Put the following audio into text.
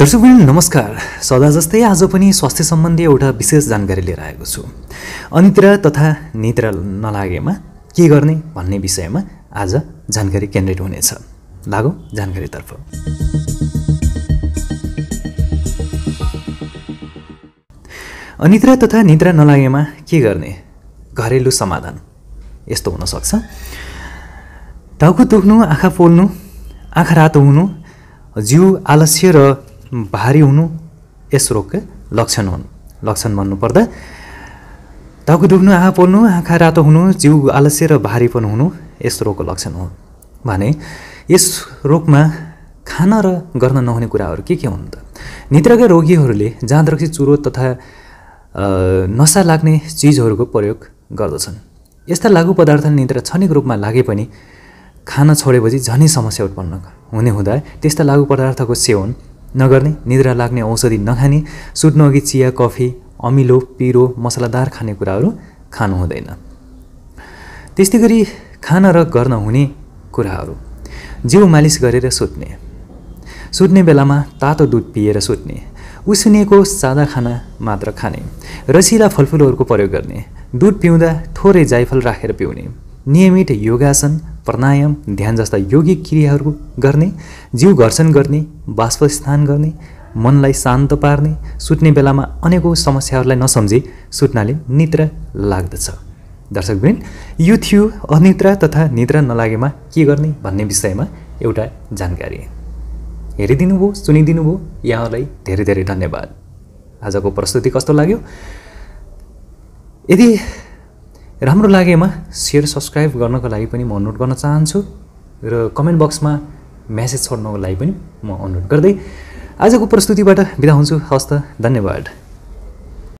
दर्शक दर्शकवृन्द नमस्कार सदा जस्तै आज पनि स्वास्थ्य सम्बन्धी एउटा विशेष जानकारी लिएर आएको छु अनिद्रा तथा निद्रा नलागेमा के गर्ने भन्ने विषयमा आज जानकारी केन्द्रित हुनेछ लागौ जानकारीतर्फ अनिद्रा तथा निद्रा नलागेमा के गर्ने घरेलु समाधान यस्तो हुनसक्छ टाउको दुख्नु आँखा पोल्नु आँखा रातो हुनु जिउ आलस्य र भारी हुनु यस रोगका लक्षण हुन् लक्षण भन्नुपर्दा टाउको डुब्नु आँखा पोल्नु आँखा रातो हुनु जिउ आलस्य र भारी पनि हुनु यस रोगको लक्षण हो भने यस रोगमा खान र गर्न नहुने कुराहरू के के हुन् त निद्राका रोगीहरूले जाँदरक्षी चुरो तथा नसा लाग्ने चिजहरूको प्रयोग गर्दछन् यस्ता लागु पदार्थ निद्रा क्षणिक रूपमा लागे पनि खान छोडेपछि झनै समस्या उत्पन्न हुने हुँदा त्यस्ता लागु पदार्थको सेवन नगर्ने निद्रा लाग्ने औषधि नखाने सुत्नु अघि चिया कफी अमिलो पिरो मसलादार खानेकुराहरू खानु हुँदैन त्यस्तै गरी खान र गर्न हुने कुराहरू जिउ मालिस गरेर सुत्ने सुत्ने बेलामा तातो दुध पिएर सुत्ने उसिनेको सादा खाना मात्र खाने रसिला फलफुलहरूको प्रयोग गर्ने दुध पिउँदा थोरै जाइफल राखेर पिउने नियमित योगासन प्राणायाम ध्यान जस्ता यौगिक क्रियाहरू गर्ने जिउ घर्षण गर्ने बाष्प स्नान गर्ने मनलाई शान्त पार्ने सुत्ने बेलामा अनेकौँ समस्याहरूलाई नसम्झे सुत्नाले निद्रा लाग्दछ दर्शकबिन यो थियो अनिद्रा तथा निद्रा नलागेमा के गर्ने भन्ने विषयमा एउटा जानकारी हेरिदिनु भयो सुनिदिनु भयो यहाँहरूलाई धेरै धेरै धन्यवाद आजको प्रस्तुति कस्तो लाग्यो यदि राम्रो लागेमा सेयर सब्सक्राइब गर्नको लागि पनि म अनुरोध गर्न चाहन्छु र कमेन्ट बक्समा म्यासेज छोड्नको लागि पनि म अनुरोध गर्दै आजको प्रस्तुतिबाट बिदा हुन्छु हवस् धन्यवाद